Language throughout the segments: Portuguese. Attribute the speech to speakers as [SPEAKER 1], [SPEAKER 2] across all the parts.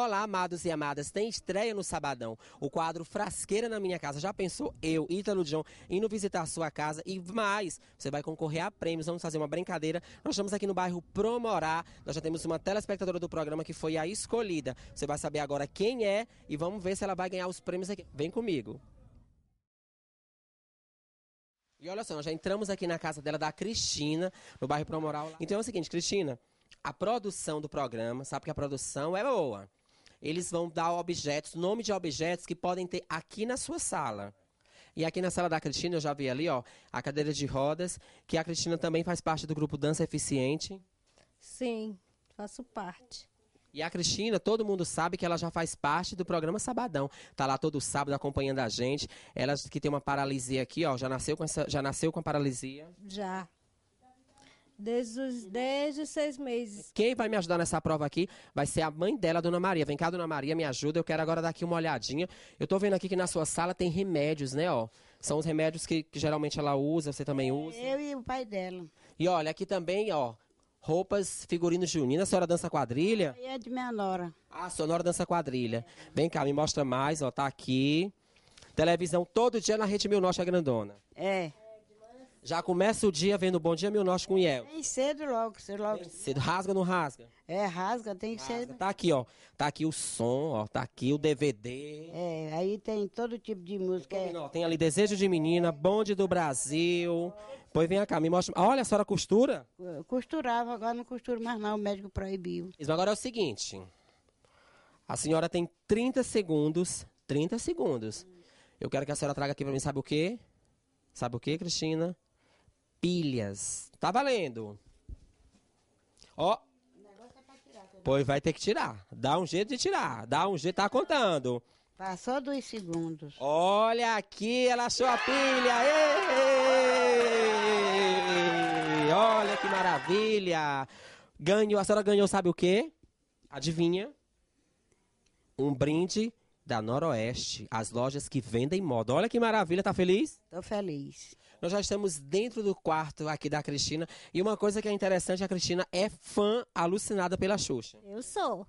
[SPEAKER 1] Olá, amados e amadas. Tem estreia no sabadão. O quadro Frasqueira na Minha Casa. Já pensou eu, Ítalo John, indo visitar a sua casa e mais? Você vai concorrer a prêmios. Vamos fazer uma brincadeira. Nós estamos aqui no bairro Promorá. Nós já temos uma telespectadora do programa que foi a escolhida. Você vai saber agora quem é e vamos ver se ela vai ganhar os prêmios aqui. Vem comigo. E olha só, nós já entramos aqui na casa dela, da Cristina, no bairro Promoral. Então é o seguinte, Cristina, a produção do programa, sabe que a produção é boa eles vão dar objetos, nome de objetos que podem ter aqui na sua sala. E aqui na sala da Cristina, eu já vi ali, ó, a cadeira de rodas, que a Cristina também faz parte do grupo Dança Eficiente.
[SPEAKER 2] Sim, faço parte.
[SPEAKER 1] E a Cristina, todo mundo sabe que ela já faz parte do programa Sabadão. Tá lá todo sábado acompanhando a gente. Ela que tem uma paralisia aqui, ó, já nasceu com essa, já nasceu com a paralisia?
[SPEAKER 2] Já. Desde os, desde os seis meses.
[SPEAKER 1] Quem vai me ajudar nessa prova aqui vai ser a mãe dela, Dona Maria. Vem cá, Dona Maria, me ajuda. Eu quero agora dar aqui uma olhadinha. Eu tô vendo aqui que na sua sala tem remédios, né, ó? São os remédios que, que geralmente ela usa, você também é, usa.
[SPEAKER 2] Eu e o pai dela.
[SPEAKER 1] E olha, aqui também, ó, roupas, figurinos juninos. A senhora dança quadrilha?
[SPEAKER 2] Eu é de minha nora.
[SPEAKER 1] Ah, a sua dança quadrilha. É. Vem cá, me mostra mais, ó, tá aqui. Televisão todo dia na Rede Mil Norte, a grandona. É. Já começa o dia vendo Bom Dia mil Norte com o Iel.
[SPEAKER 2] Bem cedo logo, cedo logo. Bem
[SPEAKER 1] cedo. Rasga ou não rasga?
[SPEAKER 2] É, rasga, tem que rasga. ser.
[SPEAKER 1] Tá aqui, ó. Tá aqui o som, ó. Tá aqui o DVD.
[SPEAKER 2] É, aí tem todo tipo de música. Tem, é.
[SPEAKER 1] tem ali Desejo de Menina, Bonde do Brasil. Pois vem cá, me mostra. Olha, a senhora costura?
[SPEAKER 2] Eu costurava, agora não costuro mais não, o médico proibiu.
[SPEAKER 1] Isso agora é o seguinte. A senhora tem 30 segundos, 30 segundos. Eu quero que a senhora traga aqui pra mim, sabe o quê? Sabe o quê, Cristina? pilhas. Tá valendo. Ó. É pois vai ter que tirar. Dá um jeito de tirar. Dá um jeito, tá contando. Passou dois segundos. Olha aqui, ela achou a pilha. Ei! Olha que maravilha. Ganhou, a senhora ganhou, sabe o quê? Adivinha? Um brinde da Noroeste, as lojas que vendem moda. Olha que maravilha, tá feliz? Tô feliz. Nós já estamos dentro do quarto aqui da Cristina. E uma coisa que é interessante, a Cristina é fã alucinada pela Xuxa.
[SPEAKER 2] Eu sou.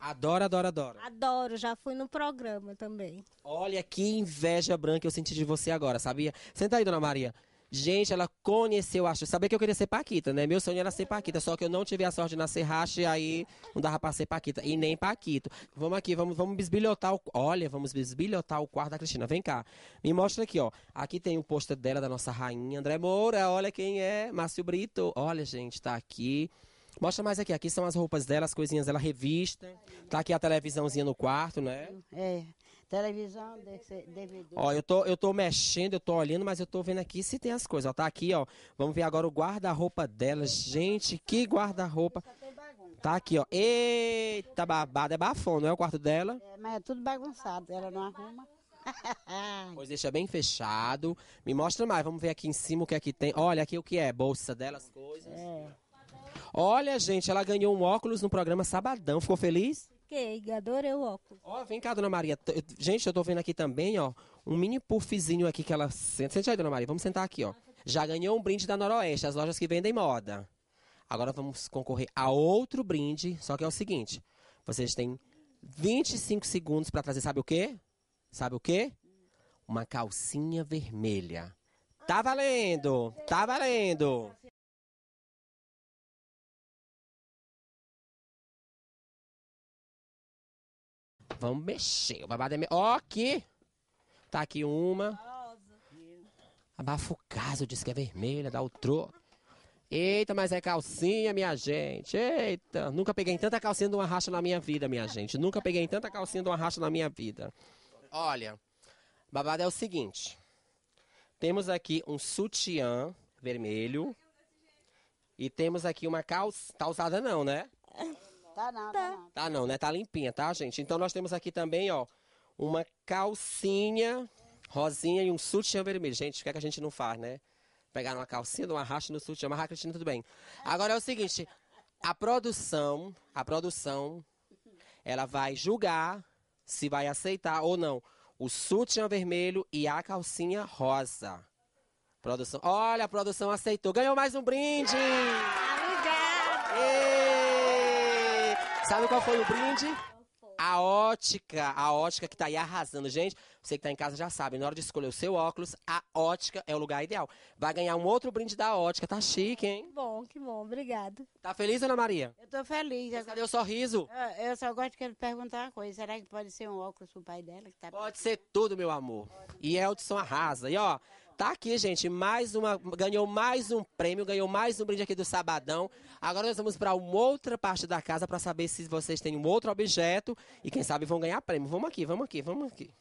[SPEAKER 1] Adoro, adoro, adoro.
[SPEAKER 2] Adoro, já fui no programa também.
[SPEAKER 1] Olha que inveja branca eu senti de você agora, sabia? Senta aí, dona Maria. Gente, ela conheceu a Xuxa. Sabia que eu queria ser Paquita, né? Meu sonho era ser Paquita, só que eu não tive a sorte de nascer racha e aí não dava pra ser Paquita. E nem Paquito. Vamos aqui, vamos, vamos bisbilhotar o... Olha, vamos bisbilhotar o quarto da Cristina. Vem cá. Me mostra aqui, ó. Aqui tem o pôster dela, da nossa rainha André Moura. Olha quem é. Márcio Brito. Olha, gente, tá aqui. Mostra mais aqui. Aqui são as roupas dela, as coisinhas dela, revista. Tá aqui a televisãozinha no quarto, né? É.
[SPEAKER 2] Televisão, DVD.
[SPEAKER 1] Ó, eu tô, eu tô mexendo, eu tô olhando, mas eu tô vendo aqui se tem as coisas. Ó, tá aqui, ó. Vamos ver agora o guarda-roupa dela. Gente, que guarda-roupa. Tá aqui, ó. Eita, babada É bafão, não é o quarto dela?
[SPEAKER 2] É, mas é tudo bagunçado. Ela não arruma.
[SPEAKER 1] Pois deixa bem fechado. Me mostra mais. Vamos ver aqui em cima o que é que tem. Olha aqui o que é. Bolsa dela, as
[SPEAKER 2] coisas. É.
[SPEAKER 1] Olha, gente, ela ganhou um óculos no programa Sabadão. Ficou feliz?
[SPEAKER 2] fiquei, adorei é o óculos.
[SPEAKER 1] Ó, vem cá, dona Maria. Gente, eu tô vendo aqui também, ó, um mini puffzinho aqui que ela senta. Senta aí, dona Maria, vamos sentar aqui, ó. Já ganhou um brinde da Noroeste, as lojas que vendem moda. Agora vamos concorrer a outro brinde, só que é o seguinte: vocês têm 25 segundos para trazer, sabe o quê? Sabe o quê? Uma calcinha vermelha. Tá valendo! Tá valendo! Vamos mexer. O babado é... Ó aqui. Tá aqui uma. abafou o caso, disse que é vermelha, dá o troco. Eita, mas é calcinha, minha gente. Eita, nunca peguei tanta calcinha de uma racha na minha vida, minha gente. Nunca peguei tanta calcinha de uma racha na minha vida. Olha, babado é o seguinte. Temos aqui um sutiã vermelho. E temos aqui uma calça. Tá usada não, né?
[SPEAKER 2] Tá não, tá. tá não. Tá,
[SPEAKER 1] tá não, né? Tá limpinha, tá, gente? Então nós temos aqui também, ó, uma calcinha rosinha e um sutiã vermelho. Gente, o que, é que a gente não faz, né? Pegar uma calcinha, uma racha no sutiã. Mas, ah, Cristina, tudo bem. Agora é o seguinte, a produção, a produção, ela vai julgar se vai aceitar ou não o sutiã vermelho e a calcinha rosa. Produção, olha, a produção aceitou. Ganhou mais um brinde! obrigada! Sabe qual foi o brinde? A ótica, a ótica que tá aí arrasando. Gente, você que tá em casa já sabe, na hora de escolher o seu óculos, a ótica é o lugar ideal. Vai ganhar um outro brinde da ótica, tá chique, hein? Que
[SPEAKER 2] bom, que bom, obrigado. Tá feliz, Ana Maria? Eu tô feliz. Mas cadê o sorriso? Eu, eu só gosto de perguntar uma coisa, será que pode ser um óculos pro pai dela?
[SPEAKER 1] Tá pode ser tudo, meu amor. Pode. E Elton arrasa. E ó, Tá aqui, gente, mais uma, ganhou mais um prêmio, ganhou mais um brinde aqui do Sabadão. Agora nós vamos para uma outra parte da casa para saber se vocês têm um outro objeto e quem sabe vão ganhar prêmio. Vamos aqui, vamos aqui, vamos aqui.